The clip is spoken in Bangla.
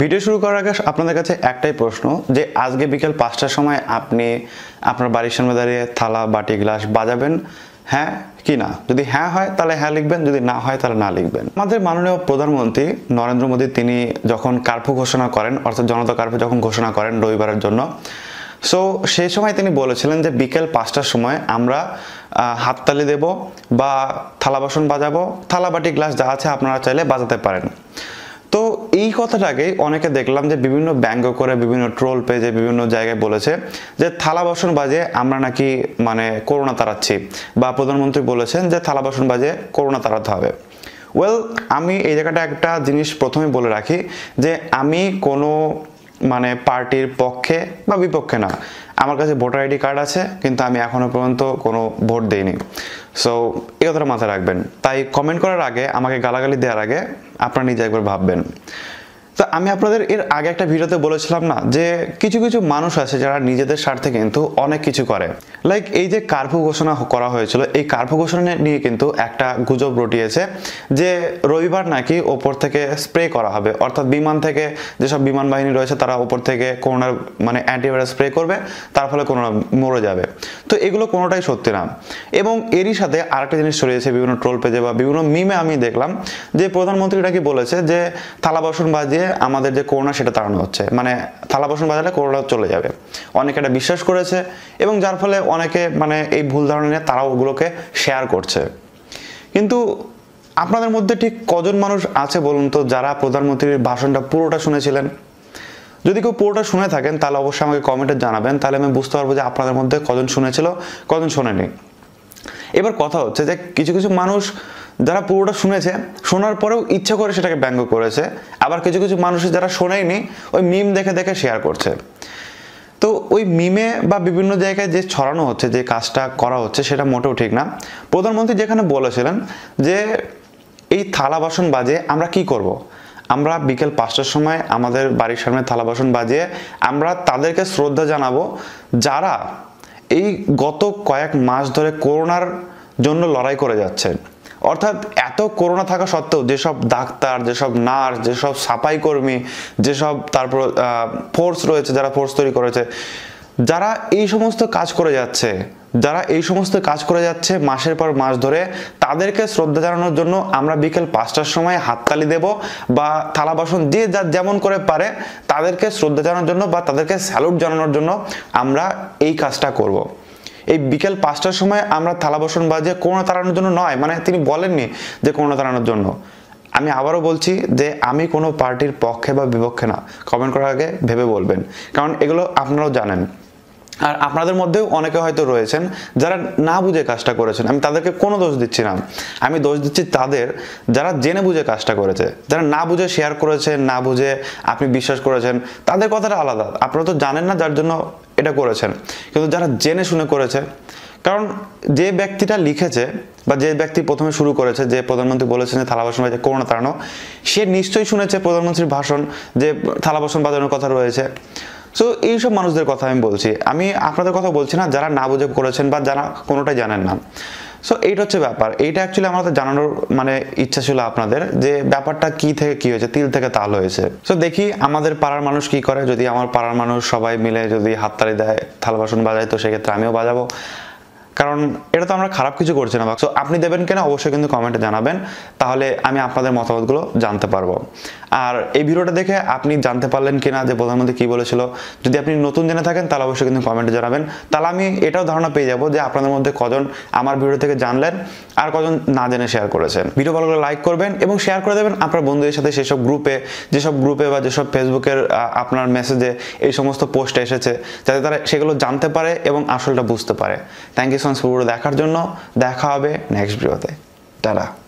ভিডিও শুরু করার আগে আপনাদের কাছে একটাই প্রশ্ন যে আজকে বিকেল পাঁচটার সময় আপনি আপনার বাড়ির সামনে দাঁড়িয়ে থালা বাটি গ্লাস বাজাবেন হ্যাঁ কি না যদি হ্যাঁ হয় তাহলে হ্যাঁ লিখবেন যদি না হয় তাহলে না লিখবেন আমাদের মাননীয় প্রধানমন্ত্রী নরেন্দ্র মোদী তিনি যখন কার্ফু ঘোষণা করেন অর্থাৎ জনতা কার্ফু যখন ঘোষণা করেন রবিবারের জন্য সো সেই সময় তিনি বলেছিলেন যে বিকেল পাঁচটার সময় আমরা হাততালি দেব বা থালা বাসন বাজাবো থালা বাটি গ্লাস যা আছে আপনারা চাইলে বাজাতে পারেন এই কথাটাকে অনেকে দেখলাম যে বিভিন্ন ব্যঙ্গ করে বিভিন্ন ট্রোল পেজে বিভিন্ন জায়গায় বলেছে যে থালা বাসন বাজে আমরা নাকি মানে করোনা তাড়াচ্ছি বা প্রধানমন্ত্রী বলেছেন যে থালা বাসন বাজে করোনা তাড়াতে হবে ওয়েল আমি এই জায়গাটা একটা জিনিস প্রথমে বলে রাখি যে আমি কোনো মানে পার্টির পক্ষে বা বিপক্ষে না আমার কাছে ভোটার আইডি কার্ড আছে কিন্তু আমি এখনও পর্যন্ত কোনো ভোট দিইনি সো এই কথাটা মাথায় রাখবেন তাই কমেন্ট করার আগে আমাকে গালাগালি দেওয়ার আগে আপনারা নিজে একবার ভাববেন তো আমি আপনাদের এর আগে একটা ভিডিওতে বলেছিলাম না যে কিছু কিছু মানুষ আছে যারা নিজেদের স্বার্থে কিন্তু অনেক কিছু করে লাইক এই যে কার্ফু ঘোষণা করা হয়েছিল এই কার্ফু ঘোষণা নিয়ে কিন্তু একটা গুজব রটিয়েছে যে রবিবার নাকি ওপর থেকে স্প্রে করা হবে অর্থাৎ বিমান থেকে যেসব বিমান বাহিনী রয়েছে তারা ওপর থেকে করোনার মানে অ্যান্টিভাইরাস স্প্রে করবে তার ফলে করোনা মরে যাবে তো এগুলো কোনোটাই সত্যি না এবং এরই সাথে আরেকটা জিনিস ছড়িয়েছে বিভিন্ন ট্রোল পেজে বা বিভিন্ন মিমে আমি দেখলাম যে প্রধানমন্ত্রী নাকি বলেছে যে থালা বাসন বাজিয়ে আমাদের যে করোনা সেটা তাড়ানো হচ্ছে মানে থালা বসন বাজালে করোনা চলে যাবে অনেকে এটা বিশ্বাস করেছে এবং যার ফলে অনেকে মানে এই ভুল ধারণা নিয়ে তারা ওগুলোকে শেয়ার করছে কিন্তু আপনাদের মধ্যে ঠিক কজন মানুষ আছে বলুন তো যারা প্রধানমন্ত্রীর ভাষণটা পুরোটা শুনেছিলেন যদি কেউ পুরোটা শুনে থাকেন তাহলে অবশ্যই আমাকে কমেন্টে জানাবেন তাহলে আমি বুঝতে পারবো যে আপনাদের মধ্যে কজন শুনেছিল কজন শোনেনি এবার কথা হচ্ছে যে কিছু কিছু মানুষ যারা পুরোটা শুনেছে শোনার পরেও ইচ্ছা করে সেটাকে ব্যঙ্গ করেছে আবার কিছু কিছু মানুষ যারা শোনেনি ওই মিম দেখে দেখে শেয়ার করছে তো ওই মিমে বা বিভিন্ন জায়গায় যে ছড়ানো হচ্ছে যে কাজটা করা হচ্ছে সেটা মোটেও ঠিক না প্রধানমন্ত্রী যেখানে বলেছিলেন যে এই থালা বাসন বাজে আমরা কি করব। আমরা বিকেল পাঁচটার সময় আমাদের বাড়ির সামনে থালা বাসন বাজিয়ে আমরা তাদেরকে শ্রদ্ধা জানাবো যারা এই গত কয়েক মাস ধরে করোনার জন্য লড়াই করে যাচ্ছেন অর্থাৎ এত করোনা থাকা সত্ত্বেও যেসব ডাক্তার যেসব নার্স যেসব সাফাই কর্মী যেসব তারপর ফোর্স রয়েছে যারা ফোর্স তৈরি করেছে যারা এই সমস্ত কাজ করে যাচ্ছে যারা এই সমস্ত কাজ করে যাচ্ছে মাসের পর মাস ধরে তাদেরকে শ্রদ্ধা জানানোর জন্য আমরা বিকেল পাঁচটার সময় হাততালি দেব বা থালা বাসন যে যা যেমন করে পারে তাদেরকে শ্রদ্ধা জানানোর জন্য বা তাদেরকে স্যালুট জানানোর জন্য আমরা এই কাজটা করব। এই বিকেল পাঁচটার সময় আমরা থালা বসন বাজে করোনা তাড়ানোর জন্য নয় মানে তিনি বলেননি যে করোনা তাড়ানোর জন্য আমি আবারও বলছি যে আমি কোনো পার্টির পক্ষে বা বিপক্ষে না কমেন্ট করার আগে ভেবে বলবেন কারণ এগুলো আপনারাও জানেন আর আপনাদের মধ্যেও অনেকে হয়তো রয়েছেন যারা না বুঝে কাজটা করেছেন আমি তাদেরকে কোনো দোষ দিচ্ছি না আমি দোষ দিচ্ছি তাদের যারা জেনে বুঝে কাজটা করেছে যারা না বুঝে শেয়ার করেছে না বুঝে আপনি বিশ্বাস করেছেন তাদের কথাটা আলাদা আপনারা তো জানেন না যার জন্য এটা করেছেন কিন্তু যারা জেনে শুনে করেছে কারণ যে ব্যক্তিটা লিখেছে বা যে ব্যক্তি প্রথমে শুরু করেছে যে প্রধানমন্ত্রী বলেছেন যে থালা বাসন বাজে করোনা তাড়ানো সে নিশ্চয়ই শুনেছে প্রধানমন্ত্রীর ভাষণ যে থালা বাসন বাজানোর কথা রয়েছে সো এইসব মানুষদের কথা আমি বলছি আমি আপনাদের কথা বলছি না যারা না বুঝে করেছেন বা যারা কোনোটাই জানেন না সো এইটা হচ্ছে ব্যাপার এইটা অ্যাকচুয়ালি আমার জানানোর মানে ইচ্ছা ছিল আপনাদের যে ব্যাপারটা কি থেকে কি হয়েছে তিল থেকে তাল হয়েছে সো দেখি আমাদের পাড়ার মানুষ কি করে যদি আমার পাড়ার মানুষ সবাই মিলে যদি হাততালি দেয় থাল বাসন বাজায় তো সেক্ষেত্রে আমিও বাজাবো কারণ এটা তো আমরা খারাপ কিছু করছি না সো আপনি দেবেন কেন অবশ্যই কিন্তু কমেন্টে জানাবেন তাহলে আমি আপনাদের মতামতগুলো জানতে পারবো আর এই ভিডিওটা দেখে আপনি জানতে পারলেন কিনা যে প্রধানমন্ত্রী কী বলেছিল যদি আপনি নতুন জেনে থাকেন তাহলে অবশ্যই কিন্তু কমেন্টে জানাবেন তাহলে আমি এটাও ধারণা পেয়ে যাবো যে আপনাদের মধ্যে কজন আমার ভিডিও থেকে জানলেন আর কজন না জেনে শেয়ার করেছেন ভিডিও ভালো করে লাইক করবেন এবং শেয়ার করে দেবেন আপনার বন্ধুদের সাথে সেসব গ্রুপে যেসব গ্রুপে বা যেসব ফেসবুকের আপনার মেসেজে এই সমস্ত পোস্ট এসেছে যাতে তারা সেগুলো জানতে পারে এবং আসলটা বুঝতে পারে থ্যাংক ইউ ডিসকাশন পুরো দেখার জন্য দেখা হবে নেক্সট ভিডিওতে টাটা